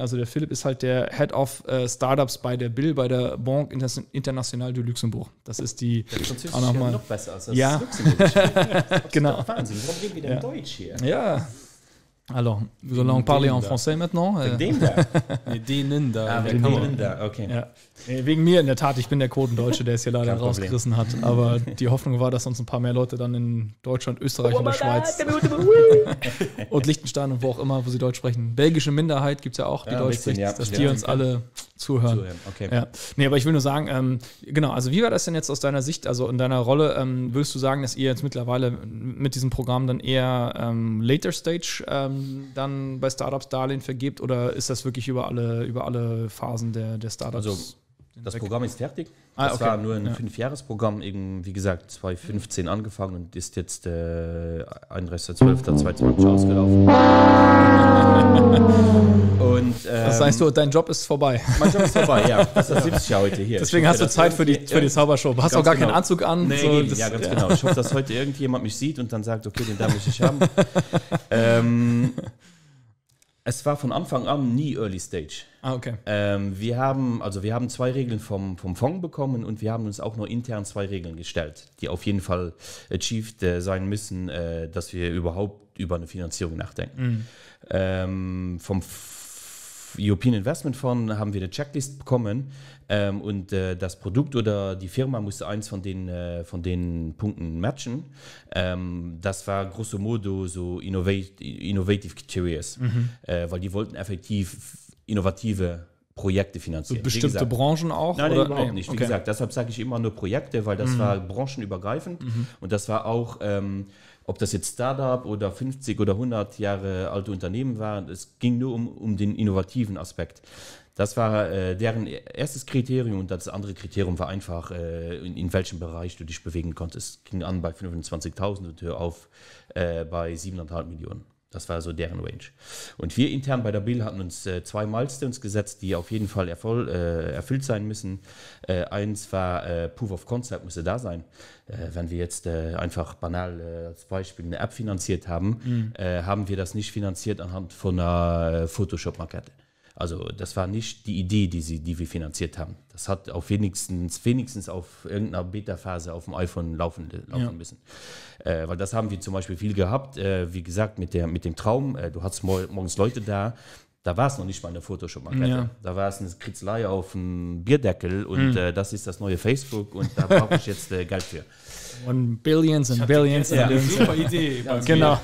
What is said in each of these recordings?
Also der Philipp ist halt der Head of äh, Startups bei der Bill, bei der Banque Inter Internationale du Luxembourg. Das ist die das auch nochmal. noch besser als das ja. Luxemburg. genau. Wahnsinn. Warum reden wir denn ja. Deutsch hier? Ja, Alors, nous allons parler en français maintenant. Wegen euh. da. Denen da. Ah, wegen denen da, okay. Ja. Wegen mir in der Tat, ich bin der Quotendeutsche, der es hier leider Kein rausgerissen Problem. hat. Aber die Hoffnung war, dass uns ein paar mehr Leute dann in Deutschland, Österreich und der Schweiz und Liechtenstein und wo auch immer, wo sie Deutsch sprechen. Belgische Minderheit gibt es ja auch, die ja, Deutsch spricht, ja. dass die uns alle zuhören. zuhören. Okay. Ja. Nee, aber ich will nur sagen, ähm, genau, also wie war das denn jetzt aus deiner Sicht, also in deiner Rolle, ähm, würdest du sagen, dass ihr jetzt mittlerweile mit diesem Programm dann eher ähm, Later Stage ähm, dann bei Startups Darlehen vergibt oder ist das wirklich über alle, über alle Phasen der, der Startups? Also das Programm ist fertig. Ah, das okay. war nur ein ja. Fünfjahresprogramm, eben wie gesagt 2015 angefangen und ist jetzt äh, 31.12.2020 ausgelaufen. und, ähm, das heißt, du, ähm, dein Job ist vorbei. Mein Job ist vorbei, ja. Das ist das ja heute hier. Deswegen hoffe, hast du Zeit für die, für die Zaubershow. Du hast auch gar genau. keinen Anzug an. Nee, so, nee, das, ja, ganz ja. genau. Ich hoffe, dass heute irgendjemand mich sieht und dann sagt, okay, den darf ich nicht haben. ähm, es war von Anfang an nie Early Stage. Ah, okay. Ähm, wir haben, also wir haben zwei Regeln vom, vom Fonds bekommen und wir haben uns auch nur intern zwei Regeln gestellt, die auf jeden Fall achieved äh, sein müssen, äh, dass wir überhaupt über eine Finanzierung nachdenken. Mhm. Ähm, vom European Investment Fund haben wir eine Checklist bekommen ähm, und äh, das Produkt oder die Firma musste eins von den, äh, von den Punkten matchen. Ähm, das war grosso modo so innovate, Innovative Criteria, mhm. äh, weil die wollten effektiv innovative Projekte finanzieren. Und bestimmte Branchen auch? Nein, nein überhaupt nicht. Wie okay. gesagt, deshalb sage ich immer nur Projekte, weil das mhm. war branchenübergreifend mhm. und das war auch, ähm, ob das jetzt Startup oder 50 oder 100 Jahre alte Unternehmen waren, es ging nur um, um den innovativen Aspekt. Das war äh, deren erstes Kriterium und das andere Kriterium war einfach, äh, in, in, welchem Bereich du dich bewegen konntest. Es ging an bei 25.000 und hör auf äh, bei 7,5 Millionen. Das war so deren Range. Und wir intern bei der Bill hatten uns äh, zwei Milestones gesetzt, die auf jeden Fall ervoll, äh, erfüllt sein müssen. Äh, eins war äh, Proof of Concept müsste da sein. Äh, wenn wir jetzt äh, einfach banal als Beispiel eine App finanziert haben, mhm. haben wir das nicht finanziert anhand von einer Photoshop-Markette. Also das war nicht die Idee, die, sie, die wir finanziert haben. Das hat auf wenigstens, wenigstens auf irgendeiner Beta-Phase auf dem iPhone laufen, äh, laufen ja. müssen. Äh, weil das haben wir zum Beispiel viel gehabt. Äh, wie gesagt, mit, der, mit dem Traum, äh, du hast morgens Leute da, da war es noch nicht mal eine photoshop markette Ja. Da war es eine Kritzelei auf dem Bierdeckel und mhm. äh, das ist das neue Facebook und da brauche ich jetzt äh, Geld für. Und Billions und Billions. Ja. Billions. Super Idee. Ja, genau.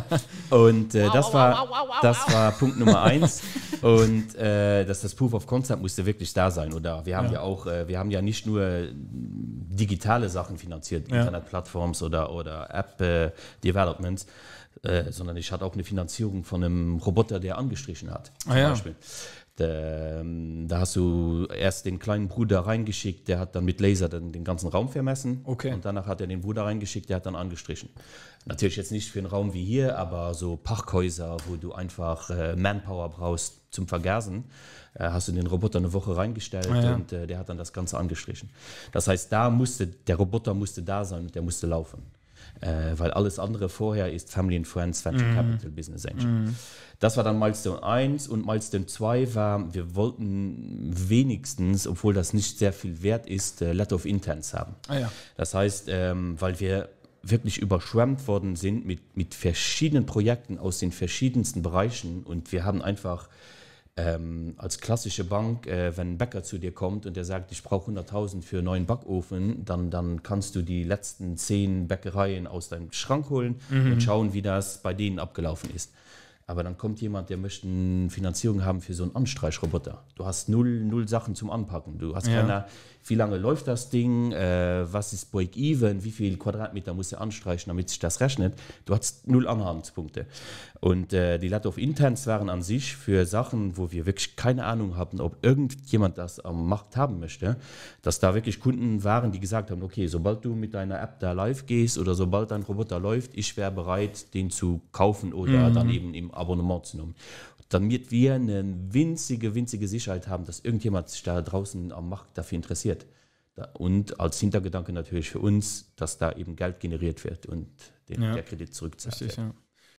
und äh, wow, das, wow, war, wow, das war Punkt Nummer eins. und äh, dass das Proof of Concept musste wirklich da sein. Oder wir haben ja, ja auch, äh, wir haben ja nicht nur digitale Sachen finanziert, ja. Internetplattforms oder, oder App-Developments, äh, äh, sondern ich hatte auch eine Finanzierung von einem Roboter, der angestrichen hat, zum ah, ja. Beispiel. Da, ähm, da hast du erst den kleinen Bruder reingeschickt, der hat dann mit Laser den, den ganzen Raum vermessen. Okay. Und danach hat er den Bruder reingeschickt, der hat dann angestrichen. Natürlich jetzt nicht für einen Raum wie hier, aber so Parkhäuser, wo du einfach äh, Manpower brauchst zum Vergasen, äh, hast du den Roboter eine Woche reingestellt ah, ja. und äh, der hat dann das Ganze angestrichen. Das heißt, da musste, der Roboter musste da sein und der musste laufen äh, weil alles andere vorher ist Family and Friends Venture mm. Capital Business Angel. Mm. Das war dann Milestone 1 und Milestone 2 war, wir wollten wenigstens, obwohl das nicht sehr viel wert ist, äh, Let of Intents haben. Ah, ja. Das heißt, ähm, weil wir wirklich überschwemmt worden sind mit, mit verschiedenen Projekten aus den verschiedensten Bereichen und wir haben einfach ähm, als klassische Bank, äh, wenn ein Bäcker zu dir kommt und der sagt, ich brauche 100.000 für einen neuen Backofen, dann, dann kannst du die letzten zehn Bäckereien aus deinem Schrank holen mhm. und schauen, wie das bei denen abgelaufen ist. Aber dann kommt jemand, der möchte eine Finanzierung haben für so einen Anstreichroboter. Du hast null, null Sachen zum Anpacken. Du hast ja. keiner, wie lange läuft das Ding, äh, was ist Break-Even, wie viel Quadratmeter muss er anstreichen, damit sich das rechnet. Du hast null Anhaltspunkte. Und äh, die Let of Intents waren an sich für Sachen, wo wir wirklich keine Ahnung hatten, ob irgendjemand das am Markt haben möchte, dass da wirklich Kunden waren, die gesagt haben, okay, sobald du mit deiner App da live gehst oder sobald dein Roboter läuft, ich wäre bereit, den zu kaufen oder mhm. dann eben im Abonnement zu nehmen. Damit wir eine winzige, winzige Sicherheit haben, dass irgendjemand sich da draußen am Markt dafür interessiert. Und als Hintergedanke natürlich für uns, dass da eben Geld generiert wird und den, ja. der Kredit zurückzahlt Richtig, wird. Ja.